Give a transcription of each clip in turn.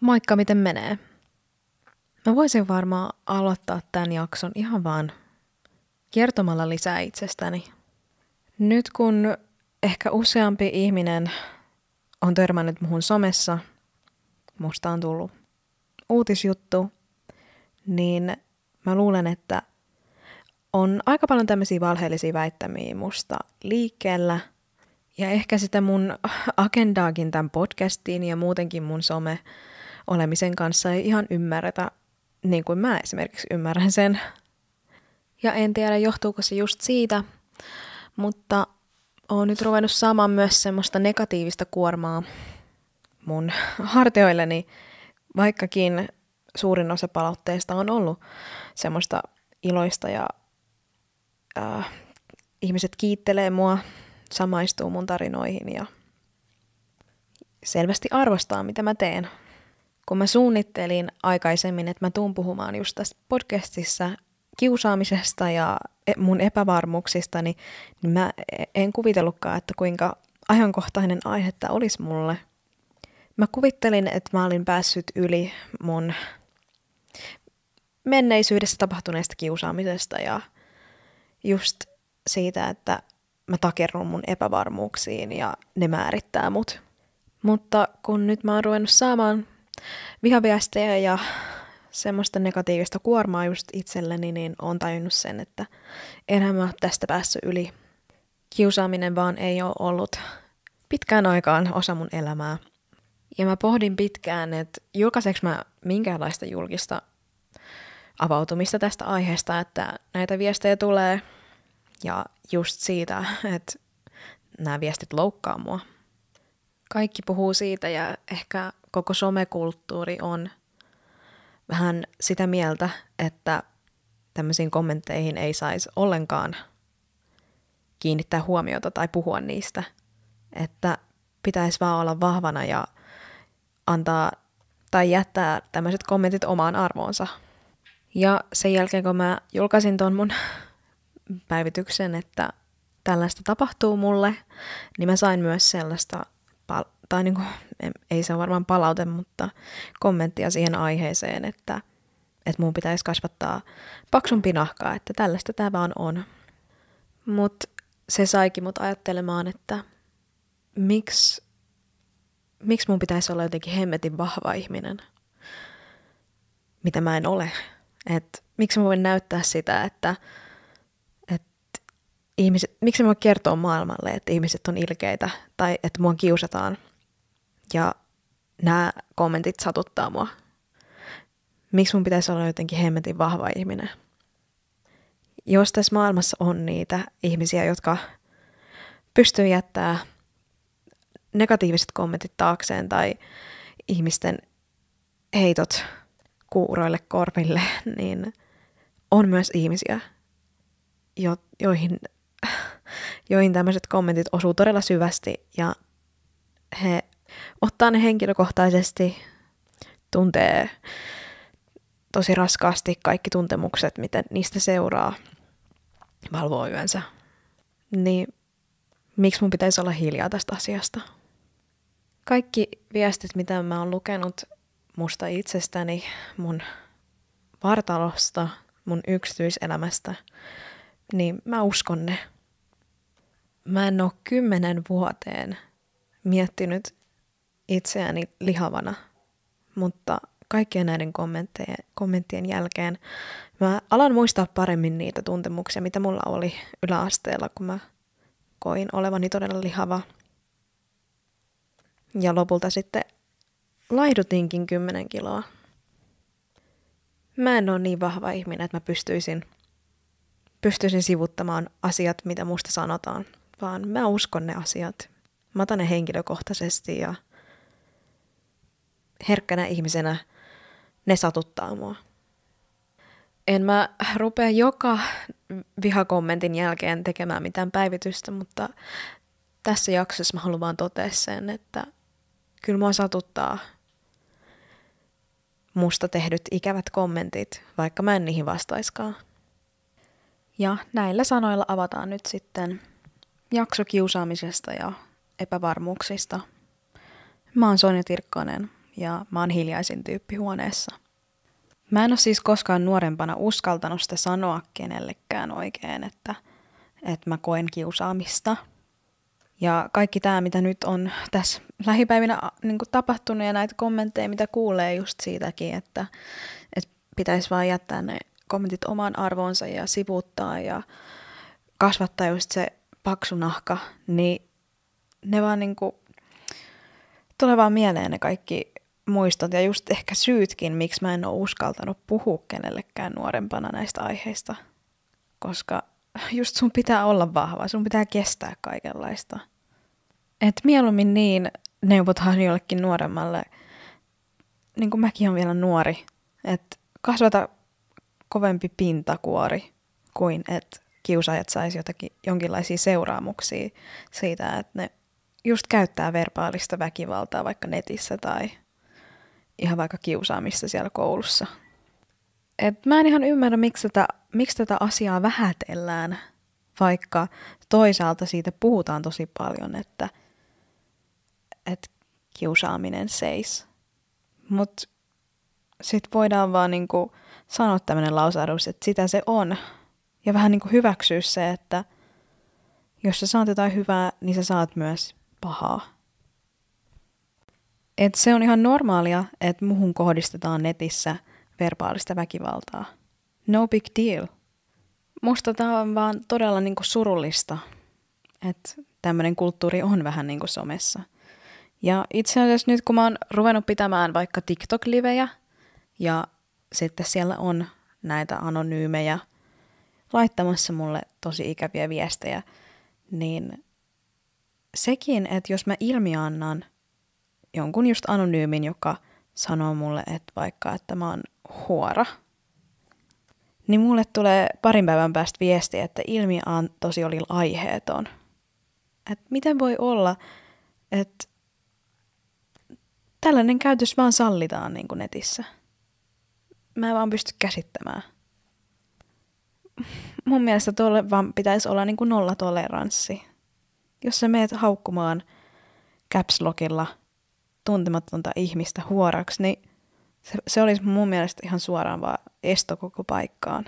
Moikka, miten menee? Mä voisin varmaan aloittaa tämän jakson ihan vaan kertomalla lisää itsestäni. Nyt kun ehkä useampi ihminen on törmännyt muhun somessa, musta on tullut uutisjuttu, niin mä luulen, että on aika paljon tämmöisiä valheellisia väittämiä musta liikkeellä. Ja ehkä sitä mun agendaakin tämän podcastiin ja muutenkin mun some olemisen kanssa ei ihan ymmärretä, niin kuin mä esimerkiksi ymmärrän sen. Ja en tiedä, johtuuko se just siitä, mutta oon nyt ruvennut saamaan myös semmoista negatiivista kuormaa mun hartioilleni, vaikkakin suurin osa palautteista on ollut semmoista iloista ja äh, ihmiset kiittelee mua, samaistuu mun tarinoihin ja selvästi arvostaa, mitä mä teen kun mä suunnittelin aikaisemmin, että mä tuun puhumaan just tässä podcastissa kiusaamisesta ja e- mun epävarmuuksista, niin, niin mä en kuvitellutkaan, että kuinka ajankohtainen aihe tämä olisi mulle. Mä kuvittelin, että mä olin päässyt yli mun menneisyydessä tapahtuneesta kiusaamisesta ja just siitä, että mä takerrun mun epävarmuuksiin ja ne määrittää mut. Mutta kun nyt mä oon ruvennut saamaan vihaviestejä ja semmoista negatiivista kuormaa just itselleni, niin on tajunnut sen, että enhän mä tästä päässyt yli. Kiusaaminen vaan ei ole ollut pitkään aikaan osa mun elämää. Ja mä pohdin pitkään, että julkaiseks mä minkäänlaista julkista avautumista tästä aiheesta, että näitä viestejä tulee ja just siitä, että nämä viestit loukkaa mua. Kaikki puhuu siitä ja ehkä koko somekulttuuri on vähän sitä mieltä, että tämmöisiin kommentteihin ei saisi ollenkaan kiinnittää huomiota tai puhua niistä. Että pitäisi vaan olla vahvana ja antaa tai jättää tämmöiset kommentit omaan arvoonsa. Ja sen jälkeen, kun mä julkaisin ton mun päivityksen, että tällaista tapahtuu mulle, niin mä sain myös sellaista pal- tai niin kuin, ei se ole varmaan palaute, mutta kommenttia siihen aiheeseen, että, että mun pitäisi kasvattaa paksumpi nahkaa, että tällaista tämä vaan on. Mutta se saikin mut ajattelemaan, että miksi, miksi mun pitäisi olla jotenkin hemmetin vahva ihminen, mitä mä en ole. Että miksi mä voin näyttää sitä, että ihmiset, miksi mä voin kertoa maailmalle, että ihmiset on ilkeitä tai että mua kiusataan ja nämä kommentit satuttaa mua. Miksi mun pitäisi olla jotenkin hemmetin vahva ihminen? Jos tässä maailmassa on niitä ihmisiä, jotka pystyy jättämään negatiiviset kommentit taakseen tai ihmisten heitot kuuroille korville, niin on myös ihmisiä, jo- joihin joihin tämmöiset kommentit osuu todella syvästi ja he ottaa ne henkilökohtaisesti, tuntee tosi raskaasti kaikki tuntemukset, miten niistä seuraa, valvoo yönsä. Niin miksi mun pitäisi olla hiljaa tästä asiasta? Kaikki viestit, mitä mä oon lukenut musta itsestäni, mun vartalosta, mun yksityiselämästä, niin mä uskon ne mä en ole kymmenen vuoteen miettinyt itseäni lihavana, mutta kaikkien näiden kommenttien, kommenttien jälkeen mä alan muistaa paremmin niitä tuntemuksia, mitä mulla oli yläasteella, kun mä koin olevani todella lihava. Ja lopulta sitten laihdutinkin 10 kiloa. Mä en ole niin vahva ihminen, että mä pystyisin, pystyisin sivuttamaan asiat, mitä musta sanotaan vaan mä uskon ne asiat. Mä otan ne henkilökohtaisesti ja herkkänä ihmisenä ne satuttaa mua. En mä rupea joka vihakommentin jälkeen tekemään mitään päivitystä, mutta tässä jaksossa mä haluan vaan totea sen, että kyllä mua satuttaa musta tehdyt ikävät kommentit, vaikka mä en niihin vastaiskaan. Ja näillä sanoilla avataan nyt sitten jakso kiusaamisesta ja epävarmuuksista. Mä oon Sonja Tirkkonen ja mä oon hiljaisin tyyppi huoneessa. Mä en ole siis koskaan nuorempana uskaltanut sitä sanoa kenellekään oikein, että, että mä koen kiusaamista. Ja kaikki tämä, mitä nyt on tässä lähipäivinä niin tapahtunut ja näitä kommentteja, mitä kuulee just siitäkin, että, että pitäisi vaan jättää ne kommentit omaan arvoonsa ja sivuuttaa ja kasvattaa just se paksu nahka, niin ne vaan niinku, tulee vaan mieleen ne kaikki muistot ja just ehkä syytkin, miksi mä en ole uskaltanut puhua kenellekään nuorempana näistä aiheista. Koska just sun pitää olla vahva, sun pitää kestää kaikenlaista. Et mieluummin niin neuvotaan jollekin nuoremmalle, niin kuin mäkin on vielä nuori, että kasvata kovempi pintakuori kuin että kiusaajat saisi jotakin, jonkinlaisia seuraamuksia siitä, että ne just käyttää verbaalista väkivaltaa vaikka netissä tai ihan vaikka kiusaamista siellä koulussa. Et mä en ihan ymmärrä, miksi tätä, miksi tätä asiaa vähätellään, vaikka toisaalta siitä puhutaan tosi paljon, että, että kiusaaminen seis. Mutta sitten voidaan vaan niinku sanoa tämmöinen lausahdus, että sitä se on, ja vähän niin kuin hyväksyä se, että jos sä saat jotain hyvää, niin sä saat myös pahaa. Et se on ihan normaalia, että muhun kohdistetaan netissä verbaalista väkivaltaa. No big deal. Musta tämä on vaan todella niinku surullista, että tämmöinen kulttuuri on vähän niin kuin somessa. Ja itse asiassa nyt kun mä oon ruvennut pitämään vaikka TikTok-livejä ja sitten siellä on näitä anonyymejä – laittamassa mulle tosi ikäviä viestejä, niin sekin, että jos mä ilmiannan jonkun just anonyymin, joka sanoo mulle, että vaikka, että mä oon huora, niin mulle tulee parin päivän päästä viesti, että ilmiaan tosi oli aiheeton. Et miten voi olla, että tällainen käytös vaan sallitaan niin kuin netissä. Mä en vaan pysty käsittämään mun mielestä tuolle vaan pitäisi olla niin kuin nollatoleranssi. Jos sä meet haukkumaan caps lockilla tuntematonta ihmistä huoraksi, niin se, se olisi mun mielestä ihan suoraan vaan esto koko paikkaan.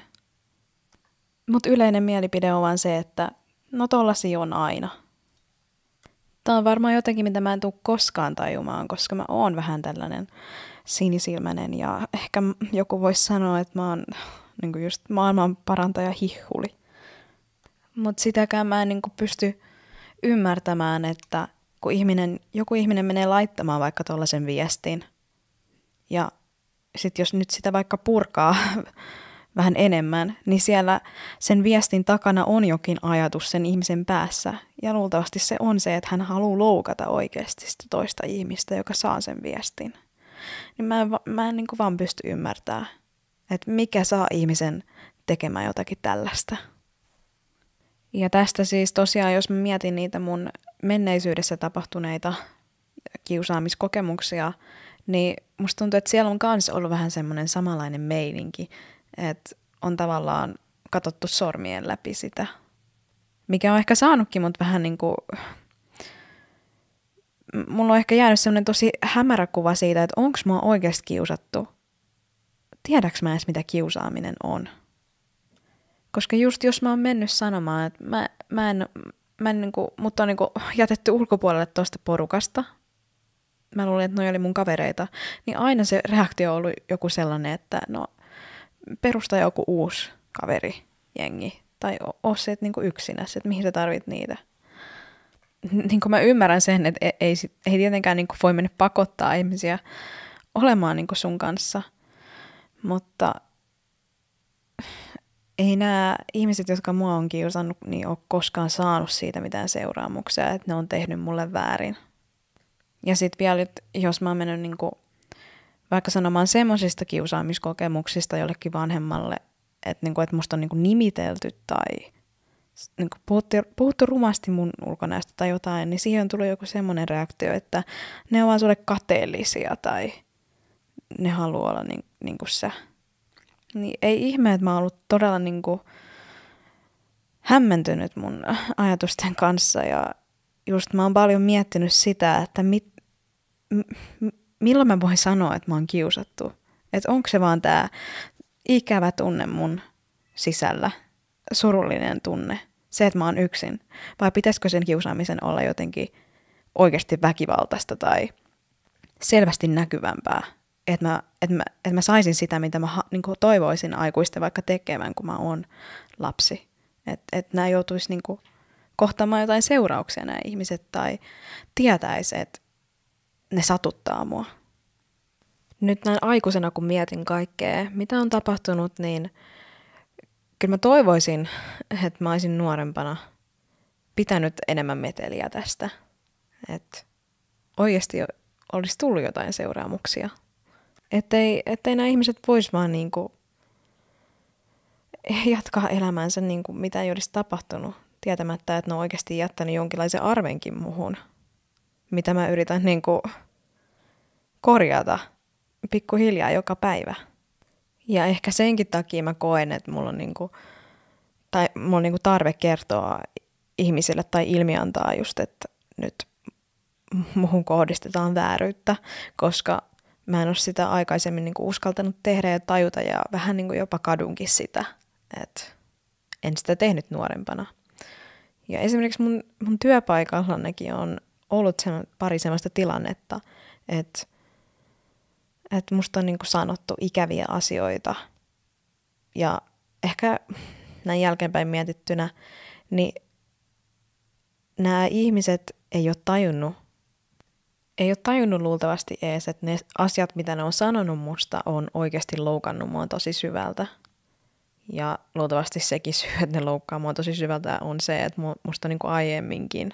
Mutta yleinen mielipide on vaan se, että no tollasi on aina. Tämä on varmaan jotenkin, mitä mä en tule koskaan tajumaan, koska mä oon vähän tällainen sinisilmäinen ja ehkä joku voisi sanoa, että mä oon niin kuin just maailman parantaja hihuli. Mutta sitäkään mä en niin kuin pysty ymmärtämään, että kun ihminen, joku ihminen menee laittamaan vaikka tuollaisen viestin, ja sitten jos nyt sitä vaikka purkaa vähän enemmän, niin siellä sen viestin takana on jokin ajatus sen ihmisen päässä. Ja luultavasti se on se, että hän haluaa loukata oikeasti sitä toista ihmistä, joka saa sen viestin. Niin mä en, mä en niin kuin vaan pysty ymmärtämään että mikä saa ihmisen tekemään jotakin tällaista. Ja tästä siis tosiaan, jos mä mietin niitä mun menneisyydessä tapahtuneita kiusaamiskokemuksia, niin musta tuntuu, että siellä on myös ollut vähän semmoinen samanlainen meininki, että on tavallaan katsottu sormien läpi sitä, mikä on ehkä saanutkin mut vähän niin kuin mulla on ehkä jäänyt semmoinen tosi hämärä kuva siitä, että onko mua oikeasti kiusattu tiedäks mä edes mitä kiusaaminen on. Koska just jos mä oon mennyt sanomaan, että mä, mä en, mä en niinku, mut on niinku jätetty ulkopuolelle tosta porukasta, mä luulin, että noi oli mun kavereita, niin aina se reaktio oli joku sellainen, että no perusta joku uusi kaveri, jengi, tai oo se et niinku yksinäs, että mihin sä tarvit niitä. Niin mä ymmärrän sen, että e, ei, ei, ei tietenkään niinku voi mennä pakottaa ihmisiä olemaan niinku sun kanssa – mutta ei nämä ihmiset, jotka mua on kiusannut, niin ole koskaan saanut siitä mitään seuraamuksia, että ne on tehnyt mulle väärin. Ja sitten vielä, jos mä oon mennyt niin kuin, vaikka sanomaan semmoisista kiusaamiskokemuksista jollekin vanhemmalle, että, niin kuin, että musta on niin kuin nimitelty tai niin kuin puhuttu, puhuttu rumasti mun ulkonäöstä tai jotain, niin siihen tullut joku semmoinen reaktio, että ne ovat sulle kateellisia tai – ne haluaa olla niin, niin kuin sä. Niin ei ihme, että mä oon ollut todella niin kuin hämmentynyt mun ajatusten kanssa ja just mä oon paljon miettinyt sitä, että mit, m- milloin mä voin sanoa, että mä oon kiusattu. Että onko se vaan tää ikävä tunne mun sisällä, surullinen tunne, se, että mä oon yksin. Vai pitäisikö sen kiusaamisen olla jotenkin oikeasti väkivaltaista tai selvästi näkyvämpää? että mä, et mä, et mä saisin sitä, mitä mä niin kuin toivoisin aikuisten vaikka tekevän, kun mä oon lapsi. Että et nämä joutuisi niin kuin kohtaamaan jotain seurauksia nämä ihmiset tai tietäisi, että ne satuttaa mua. Nyt näin aikuisena, kun mietin kaikkea, mitä on tapahtunut, niin kyllä mä toivoisin, että mä olisin nuorempana pitänyt enemmän meteliä tästä. Että oikeasti olisi tullut jotain seuraamuksia Ettei, ettei nämä ihmiset vois vaan niin kuin jatkaa elämäänsä niin kuin mitä ei olisi tapahtunut, tietämättä, että ne on oikeasti jättänyt jonkinlaisen arvenkin muhun, mitä mä yritän niin kuin korjata pikkuhiljaa joka päivä. Ja ehkä senkin takia mä koen, että mulla on, niin kuin, tai mulla on niin kuin tarve kertoa ihmisille tai ilmiantaa just, että nyt muhun kohdistetaan vääryyttä, koska mä en ole sitä aikaisemmin niin kuin uskaltanut tehdä ja tajuta ja vähän niin kuin jopa kadunkin sitä, että en sitä tehnyt nuorempana. Ja esimerkiksi mun, mun työpaikallannekin on ollut sen, pari sellaista tilannetta, että että musta on niin kuin sanottu ikäviä asioita. Ja ehkä näin jälkeenpäin mietittynä, niin nämä ihmiset ei ole tajunnut ei ole tajunnut luultavasti ees, että ne asiat, mitä ne on sanonut musta, on oikeasti loukannut mua tosi syvältä. Ja luultavasti sekin syy, että ne loukkaa mua tosi syvältä, on se, että musta niin kuin aiemminkin,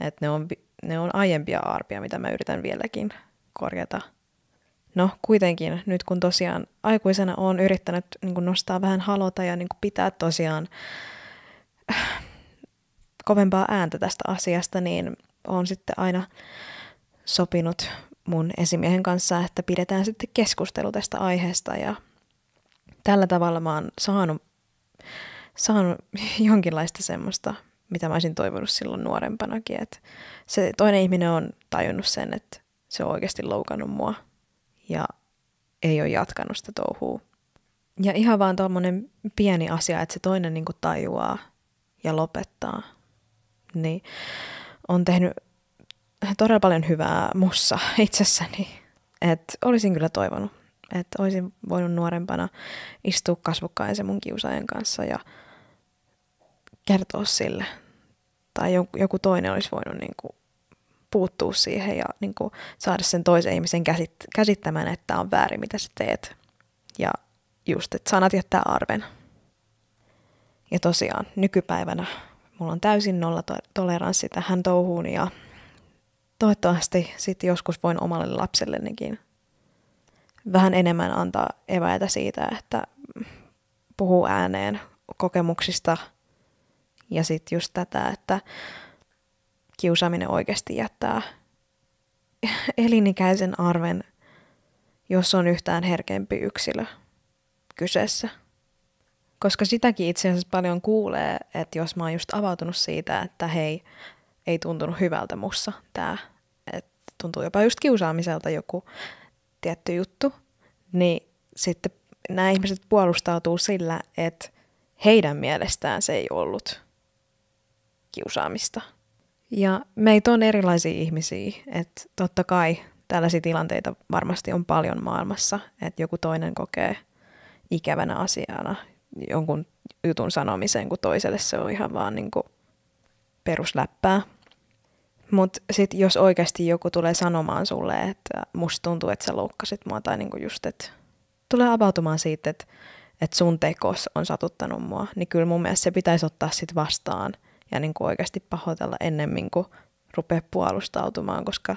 että ne on, ne on aiempia arpia, mitä mä yritän vieläkin korjata. No kuitenkin, nyt kun tosiaan aikuisena on yrittänyt niin kuin nostaa vähän halota ja niin kuin pitää tosiaan kovempaa ääntä tästä asiasta, niin on sitten aina sopinut mun esimiehen kanssa, että pidetään sitten keskustelu tästä aiheesta ja tällä tavalla mä oon saanut, saanut jonkinlaista semmoista, mitä mä olisin toivonut silloin nuorempanakin, että se toinen ihminen on tajunnut sen, että se on oikeasti loukannut mua ja ei ole jatkanut sitä touhua. Ja ihan vaan tuommoinen pieni asia, että se toinen niin tajuaa ja lopettaa, niin on tehnyt todella paljon hyvää mussa itsessäni. Et olisin kyllä toivonut, että olisin voinut nuorempana istua kasvokkain se mun kiusaajan kanssa ja kertoa sille. Tai joku toinen olisi voinut niin kuin puuttua siihen ja niin kuin saada sen toisen ihmisen käsit- käsittämään, että on väärin, mitä sä teet. Ja just, että sanat jättää arven. Ja tosiaan, nykypäivänä mulla on täysin nolla to- toleranssi tähän touhuun ja toivottavasti sitten joskus voin omalle lapsellenikin vähän enemmän antaa eväitä siitä, että puhuu ääneen kokemuksista ja sitten just tätä, että kiusaaminen oikeasti jättää elinikäisen arven, jos on yhtään herkempi yksilö kyseessä. Koska sitäkin itse asiassa paljon kuulee, että jos mä oon just avautunut siitä, että hei, ei tuntunut hyvältä mussa tämä, että tuntuu jopa just kiusaamiselta joku tietty juttu, niin sitten nämä ihmiset puolustautuu sillä, että heidän mielestään se ei ollut kiusaamista. Ja meitä on erilaisia ihmisiä, että totta kai tällaisia tilanteita varmasti on paljon maailmassa, että joku toinen kokee ikävänä asiana jonkun jutun sanomiseen, kun toiselle se on ihan vaan niin kuin perusläppää. Mutta sitten jos oikeasti joku tulee sanomaan sulle, että musta tuntuu, että sä loukkasit mua, tai niinku just, että tulee avautumaan siitä, että et sun tekos on satuttanut mua, niin kyllä mun mielestä se pitäisi ottaa sit vastaan ja niinku oikeasti pahoitella ennemmin kuin rupea puolustautumaan, koska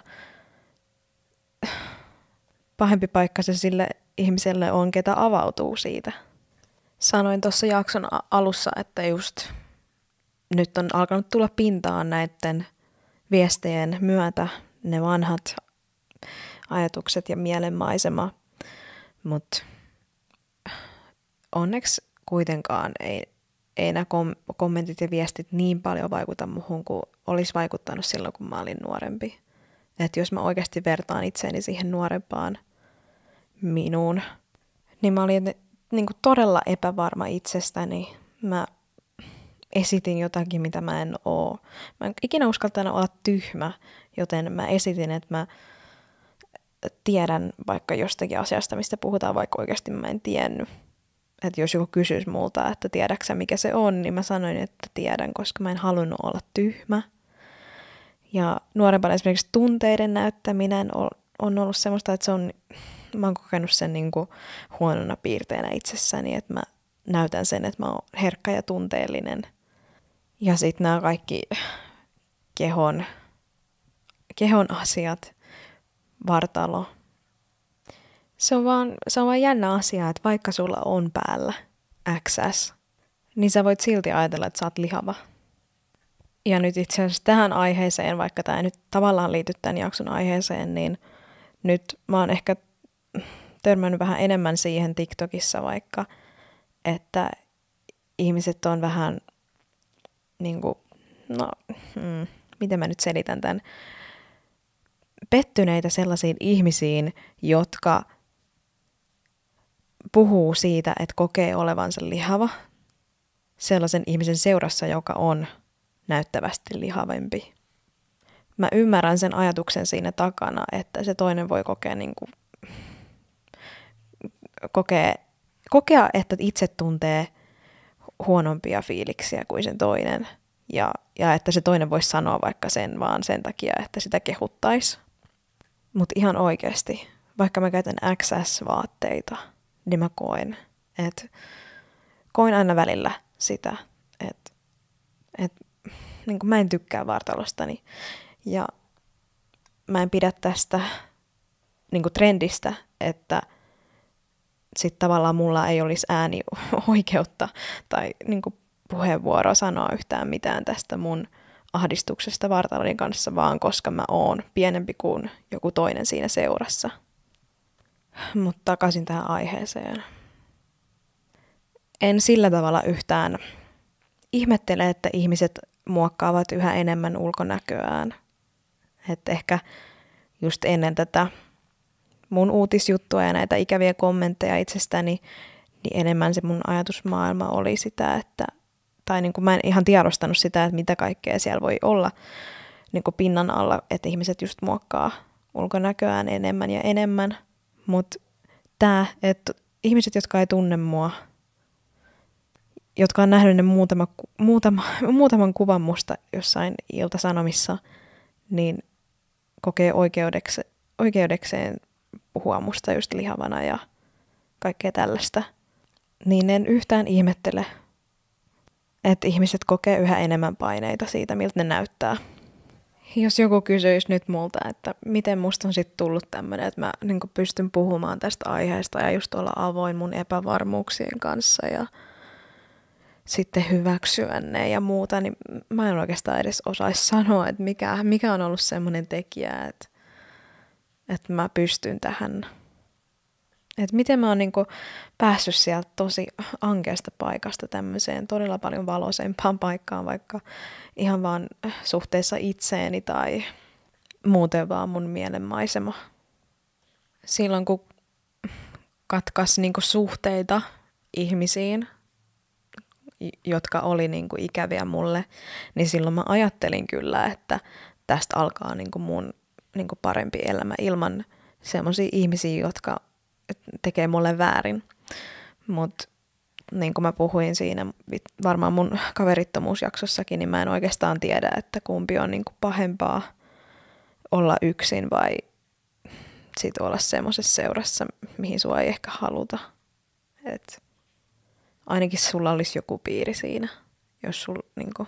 pahempi paikka se sille ihmiselle on, ketä avautuu siitä. Sanoin tuossa jakson alussa, että just nyt on alkanut tulla pintaan näiden viestejen myötä ne vanhat ajatukset ja mielenmaisema, mutta onneksi kuitenkaan ei, ei nämä kom- kommentit ja viestit niin paljon vaikuta muhun kuin olisi vaikuttanut silloin, kun mä olin nuorempi. Että jos mä oikeasti vertaan itseäni siihen nuorempaan minuun, niin mä olin niin kuin todella epävarma itsestäni. Mä esitin jotakin, mitä mä en oo. Mä en ikinä uskaltanut olla tyhmä, joten mä esitin, että mä tiedän vaikka jostakin asiasta, mistä puhutaan, vaikka oikeasti mä en tiennyt. Että jos joku kysyisi multa, että tiedäksä mikä se on, niin mä sanoin, että tiedän, koska mä en halunnut olla tyhmä. Ja nuorempana esimerkiksi tunteiden näyttäminen on ollut semmoista, että se on, mä oon kokenut sen niin kuin huonona piirteenä itsessäni, että mä näytän sen, että mä oon herkkä ja tunteellinen – ja sitten nämä kaikki kehon, kehon asiat, vartalo. Se on, vaan, se on vaan jännä asia, että vaikka sulla on päällä XS, niin sä voit silti ajatella, että sä oot lihava. Ja nyt itse asiassa tähän aiheeseen, vaikka tämä ei nyt tavallaan liity tämän jakson aiheeseen, niin nyt mä oon ehkä törmännyt vähän enemmän siihen TikTokissa vaikka, että ihmiset on vähän niin kuin, no, mm, miten mä nyt selitän tämän, pettyneitä sellaisiin ihmisiin, jotka puhuu siitä, että kokee olevansa lihava sellaisen ihmisen seurassa, joka on näyttävästi lihavempi. Mä ymmärrän sen ajatuksen siinä takana, että se toinen voi kokea, niin kuin, kokea, kokea että itse tuntee – huonompia fiiliksiä kuin sen toinen. Ja, ja että se toinen voisi sanoa vaikka sen vaan sen takia, että sitä kehuttaisi. Mutta ihan oikeasti, vaikka mä käytän XS-vaatteita, niin mä koen, että koin aina välillä sitä, että, että niin mä en tykkää vartalostani ja mä en pidä tästä niin trendistä, että – sitten tavallaan mulla ei olisi oikeutta tai niin kuin puheenvuoroa sanoa yhtään mitään tästä mun ahdistuksesta vartaloiden kanssa, vaan koska mä oon pienempi kuin joku toinen siinä seurassa. Mutta takaisin tähän aiheeseen. En sillä tavalla yhtään ihmettele, että ihmiset muokkaavat yhä enemmän ulkonäköään. Et ehkä just ennen tätä mun uutisjuttua ja näitä ikäviä kommentteja itsestäni, niin enemmän se mun ajatusmaailma oli sitä, että, tai niin kuin mä en ihan tiedostanut sitä, että mitä kaikkea siellä voi olla niin kuin pinnan alla, että ihmiset just muokkaa ulkonäköään enemmän ja enemmän. Mutta tämä, että ihmiset, jotka ei tunne mua, jotka on nähnyt ne muutama, muutama, muutaman kuvan musta jossain iltasanomissa, niin kokee oikeudekseen oikeudekseen puhua musta just lihavana ja kaikkea tällaista, niin en yhtään ihmettele, että ihmiset kokee yhä enemmän paineita siitä, miltä ne näyttää. Jos joku kysyisi nyt multa, että miten musta on sitten tullut tämmöinen, että mä niin pystyn puhumaan tästä aiheesta ja just olla avoin mun epävarmuuksien kanssa ja sitten hyväksyä ne ja muuta, niin mä en oikeastaan edes osaisi sanoa, että mikä, mikä on ollut semmoinen tekijä, että että mä pystyn tähän. Että miten mä oon niin päässyt sieltä tosi ankeasta paikasta tämmöiseen todella paljon valoisempaan paikkaan, vaikka ihan vaan suhteessa itseeni tai muuten vaan mun mielenmaisema. Silloin kun katkas niin kuin suhteita ihmisiin, jotka oli niin kuin ikäviä mulle, niin silloin mä ajattelin kyllä, että tästä alkaa niin kuin mun niin kuin parempi elämä ilman sellaisia ihmisiä, jotka tekee mulle väärin. Mutta niin kuin mä puhuin siinä varmaan mun kaverittomuusjaksossakin, niin mä en oikeastaan tiedä, että kumpi on niin kuin pahempaa olla yksin vai sit olla semmoisessa seurassa, mihin sua ei ehkä haluta. Et ainakin sulla olisi joku piiri siinä, jos sulla niin kuin,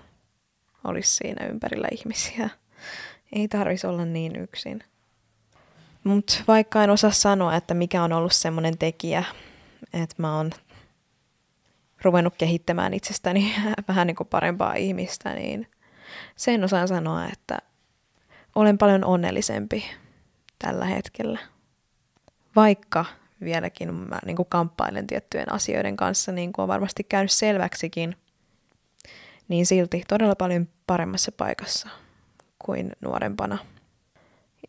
olisi siinä ympärillä ihmisiä ei tarvitsisi olla niin yksin. Mutta vaikka en osaa sanoa, että mikä on ollut semmoinen tekijä, että mä oon ruvennut kehittämään itsestäni vähän niin kuin parempaa ihmistä, niin sen osaan sanoa, että olen paljon onnellisempi tällä hetkellä. Vaikka vieläkin mä niin kuin kamppailen tiettyjen asioiden kanssa, niin kuin on varmasti käynyt selväksikin, niin silti todella paljon paremmassa paikassa kuin nuorempana.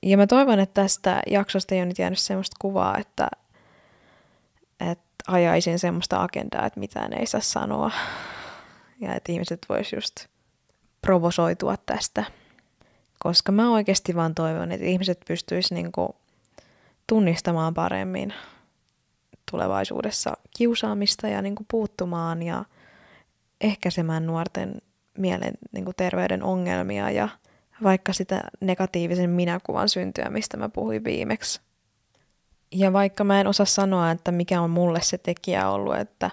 Ja mä toivon, että tästä jaksosta ei ole nyt jäänyt semmoista kuvaa, että, että ajaisin semmoista agendaa, että mitään ei saa sanoa. Ja että ihmiset vois just provosoitua tästä. Koska mä oikeasti vaan toivon, että ihmiset pystyis niinku tunnistamaan paremmin tulevaisuudessa kiusaamista ja niinku puuttumaan ja ehkäisemään nuorten mielen niinku terveyden ongelmia ja – vaikka sitä negatiivisen minäkuvan syntyä, mistä mä puhuin viimeksi. Ja vaikka mä en osaa sanoa, että mikä on mulle se tekijä ollut, että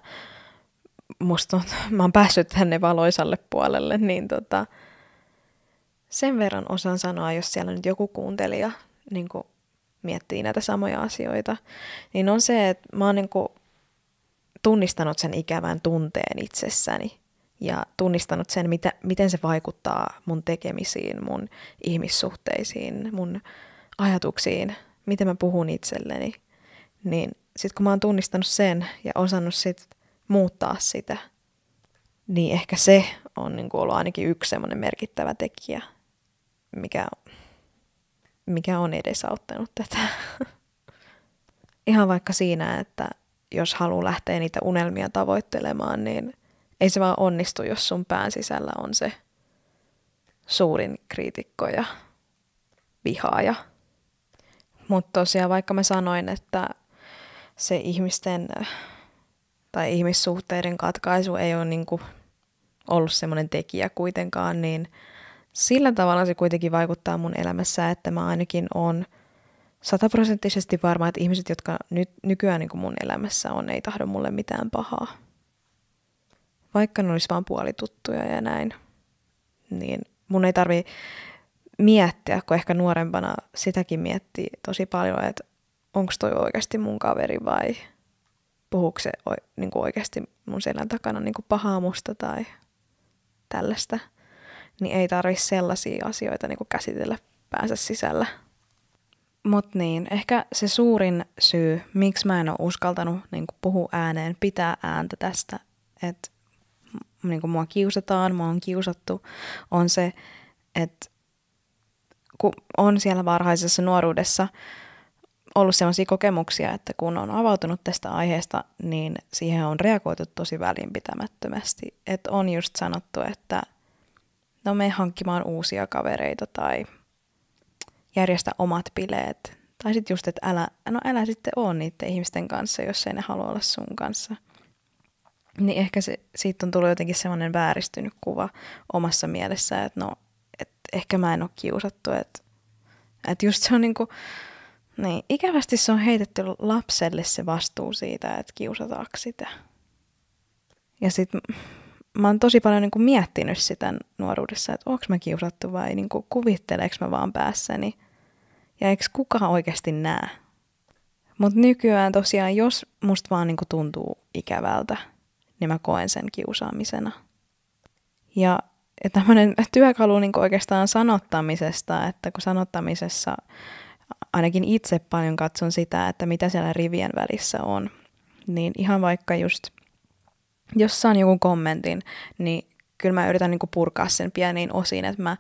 musta on, mä oon päässyt tänne valoisalle puolelle, niin tota, sen verran osaan sanoa, jos siellä nyt joku kuuntelija niin kuin miettii näitä samoja asioita, niin on se, että mä oon niin kuin tunnistanut sen ikävän tunteen itsessäni ja tunnistanut sen, mitä, miten se vaikuttaa mun tekemisiin, mun ihmissuhteisiin, mun ajatuksiin, miten mä puhun itselleni, niin sitten kun mä oon tunnistanut sen ja osannut sit muuttaa sitä, niin ehkä se on niin ollut ainakin yksi semmoinen merkittävä tekijä, mikä, mikä on edesauttanut tätä. Ihan vaikka siinä, että jos haluaa lähteä niitä unelmia tavoittelemaan, niin ei se vaan onnistu, jos sun pään sisällä on se suurin kriitikko ja vihaaja. Mutta tosiaan vaikka mä sanoin, että se ihmisten äh, tai ihmissuhteiden katkaisu ei ole niinku ollut semmoinen tekijä kuitenkaan, niin sillä tavalla se kuitenkin vaikuttaa mun elämässä, että mä ainakin on sataprosenttisesti varma, että ihmiset, jotka nyt, nykyään niin mun elämässä on, ei tahdo mulle mitään pahaa vaikka ne olisi vain puolituttuja ja näin, niin mun ei tarvi miettiä, kun ehkä nuorempana sitäkin miettii tosi paljon, että onko toi oikeasti mun kaveri vai puhuuko se niin kuin oikeasti mun selän takana niin kuin pahaa musta tai tällaista. Niin ei tarvi sellaisia asioita niin kuin käsitellä päänsä sisällä. Mut niin, ehkä se suurin syy, miksi mä en ole uskaltanut niin kuin puhua ääneen, pitää ääntä tästä, että niin kuin mua kiusataan, mua on kiusattu, on se, että kun on siellä varhaisessa nuoruudessa ollut sellaisia kokemuksia, että kun on avautunut tästä aiheesta, niin siihen on reagoitu tosi välinpitämättömästi. Että on just sanottu, että no me hankkimaan uusia kavereita tai järjestä omat bileet. Tai sitten just, että älä, no älä sitten ole niiden ihmisten kanssa, jos ei ne halua olla sun kanssa – niin ehkä se, siitä on tullut jotenkin semmoinen vääristynyt kuva omassa mielessä, että no, että ehkä mä en ole kiusattu, että, että just se on niinku, niin, ikävästi se on heitetty lapselle se vastuu siitä, että kiusataanko sitä. Ja sitten mä oon tosi paljon niin kuin miettinyt sitä nuoruudessa, että onko mä kiusattu vai niin kuin kuvitteleeko mä vaan päässäni. Ja eikö kukaan oikeasti näe. Mutta nykyään tosiaan, jos musta vaan niin kuin tuntuu ikävältä, niin mä koen sen kiusaamisena. Ja, ja tämmöinen työkalu niin oikeastaan sanottamisesta, että kun sanottamisessa ainakin itse paljon katson sitä, että mitä siellä rivien välissä on, niin ihan vaikka just jos saan joku kommentin, niin kyllä mä yritän niin purkaa sen pieniin osiin, että mä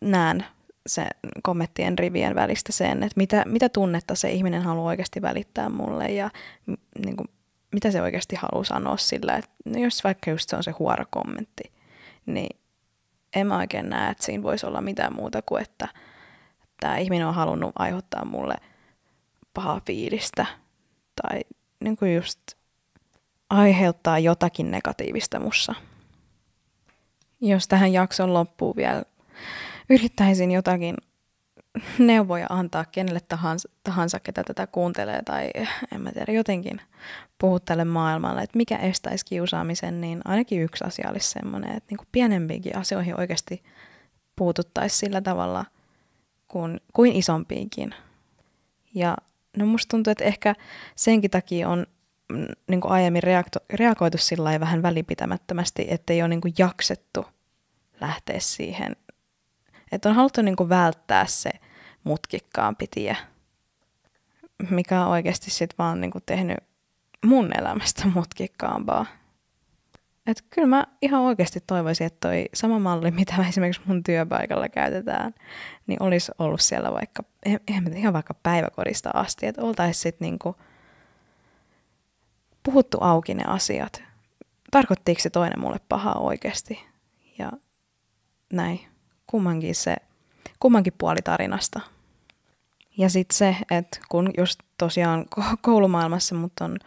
näen se kommenttien rivien välistä sen, että mitä, mitä tunnetta se ihminen haluaa oikeasti välittää mulle ja niin kuin, mitä se oikeasti haluaa sanoa sillä, että no jos vaikka just se on se huora kommentti, niin en mä oikein näe, että siinä voisi olla mitään muuta kuin, että tämä ihminen on halunnut aiheuttaa mulle pahaa fiilistä tai niin kuin just aiheuttaa jotakin negatiivista mussa. Jos tähän jakson loppuun vielä yrittäisin jotakin neuvoja antaa kenelle tahansa, tahansa, ketä tätä kuuntelee tai en mä tiedä, jotenkin puhut tälle maailmalle, että mikä estäisi kiusaamisen, niin ainakin yksi asia olisi semmoinen, että niin kuin pienempiinkin asioihin oikeasti puututtaisiin sillä tavalla kuin, kuin isompiinkin. Ja no musta tuntuu, että ehkä senkin takia on mm, niin kuin aiemmin reakto, reagoitu sillä vähän välipitämättömästi, ei ole niin kuin jaksettu lähteä siihen. Että on haluttu niin kuin välttää se – mutkikkaampi tie, mikä on oikeasti sit vaan niinku tehnyt mun elämästä mutkikkaampaa. Et kyllä mä ihan oikeasti toivoisin, että toi sama malli, mitä mä esimerkiksi mun työpaikalla käytetään, niin olisi ollut siellä vaikka, eh, ihan vaikka päiväkodista asti, että oltaisiin sitten niinku puhuttu auki ne asiat. Tarkoittiiko se toinen mulle pahaa oikeasti? Ja näin. Kummankin se kummankin puoli tarinasta. Ja sitten se, että kun just tosiaan koulumaailmassa mut on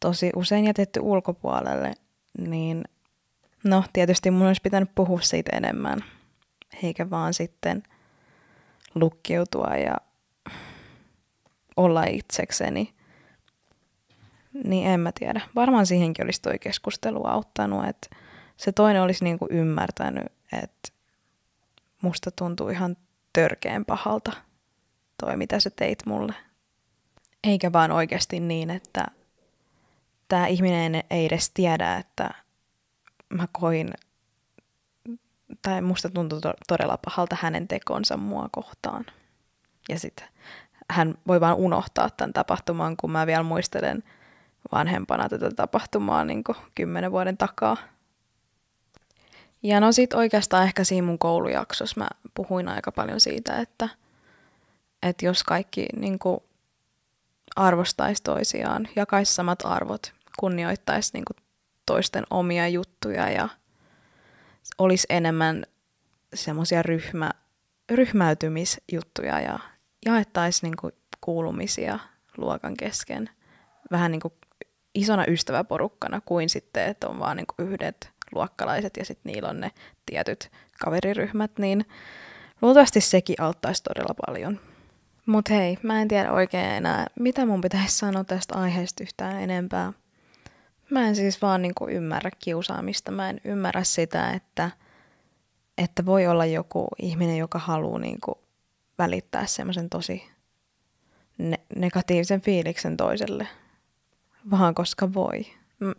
tosi usein jätetty ulkopuolelle, niin no tietysti mun olisi pitänyt puhua siitä enemmän, eikä vaan sitten lukkiutua ja olla itsekseni. Niin en mä tiedä. Varmaan siihenkin olisi toi keskustelu auttanut, että se toinen olisi niinku ymmärtänyt, että musta tuntuu ihan törkeen pahalta toi, mitä sä teit mulle. Eikä vaan oikeasti niin, että tämä ihminen ei edes tiedä, että mä koin, tai musta tuntuu todella pahalta hänen tekonsa mua kohtaan. Ja sitten hän voi vaan unohtaa tämän tapahtuman, kun mä vielä muistelen vanhempana tätä tapahtumaa niin kymmenen vuoden takaa. Ja no sit oikeastaan ehkä siinä mun koulujaksossa mä puhuin aika paljon siitä, että, että jos kaikki niin kuin arvostaisi toisiaan, jakaisi samat arvot, kunnioittaisi niin kuin toisten omia juttuja ja olisi enemmän semmoisia ryhmä, ryhmäytymisjuttuja ja jaettaisiin niin kuin kuulumisia luokan kesken vähän niin kuin isona ystäväporukkana kuin sitten, että on vaan niin kuin yhdet luokkalaiset ja sitten niillä on ne tietyt kaveriryhmät, niin luultavasti sekin auttaisi todella paljon. Mut hei, mä en tiedä oikein enää, mitä mun pitäisi sanoa tästä aiheesta yhtään enempää. Mä en siis vaan niinku ymmärrä kiusaamista, mä en ymmärrä sitä, että, että voi olla joku ihminen, joka haluaa niinku välittää semmoisen tosi ne- negatiivisen fiiliksen toiselle, vaan koska voi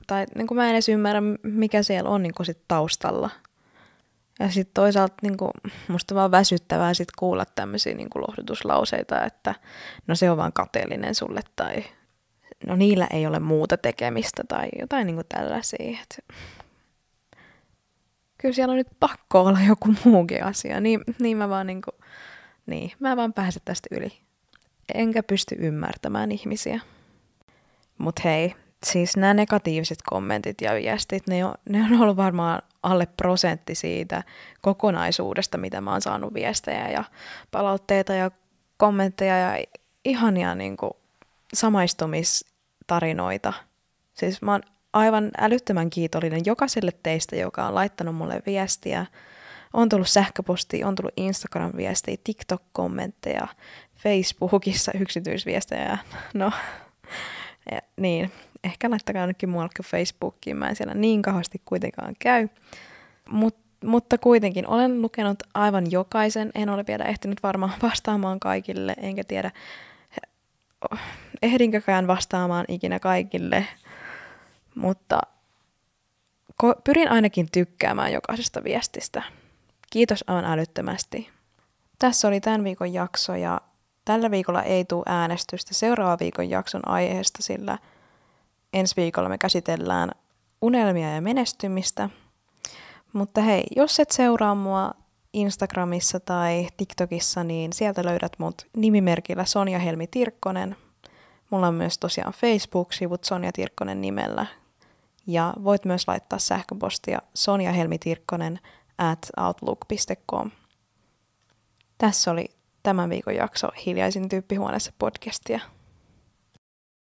tai niin kuin mä en edes ymmärrä, mikä siellä on niin kuin sit taustalla. Ja sitten toisaalta niin kuin, musta vaan väsyttävää sit kuulla tämmöisiä niin kuin lohdutuslauseita, että no se on vaan kateellinen sulle tai no niillä ei ole muuta tekemistä tai jotain niin kuin tällaisia. Et... Kyllä siellä on nyt pakko olla joku muukin asia, niin, niin mä vaan niin kuin, niin, mä vaan pääsen tästä yli. Enkä pysty ymmärtämään ihmisiä. Mut hei, siis nämä negatiiviset kommentit ja viestit, ne on, ne on ollut varmaan alle prosentti siitä kokonaisuudesta, mitä mä oon saanut viestejä ja palautteita ja kommentteja ja ihania niin kuin, samaistumistarinoita. Siis mä oon aivan älyttömän kiitollinen jokaiselle teistä, joka on laittanut mulle viestiä. On tullut sähköposti, on tullut Instagram-viestiä, TikTok-kommentteja, Facebookissa yksityisviestejä. No, ja, niin ehkä laittakaa ainakin muuallekin Facebookiin, mä en siellä niin kauheasti kuitenkaan käy. Mut, mutta kuitenkin olen lukenut aivan jokaisen, en ole vielä ehtinyt varmaan vastaamaan kaikille, enkä tiedä ehdinkökään vastaamaan ikinä kaikille, mutta ko- pyrin ainakin tykkäämään jokaisesta viestistä. Kiitos aivan älyttömästi. Tässä oli tämän viikon jakso ja tällä viikolla ei tule äänestystä seuraavan viikon jakson aiheesta, sillä – ensi viikolla me käsitellään unelmia ja menestymistä. Mutta hei, jos et seuraa mua Instagramissa tai TikTokissa, niin sieltä löydät mut nimimerkillä Sonja Helmi Tirkkonen. Mulla on myös tosiaan Facebook-sivut Sonja Tirkkonen nimellä. Ja voit myös laittaa sähköpostia sonjahelmitirkkonen at outlook.com. Tässä oli tämän viikon jakso Hiljaisin tyyppihuoneessa podcastia.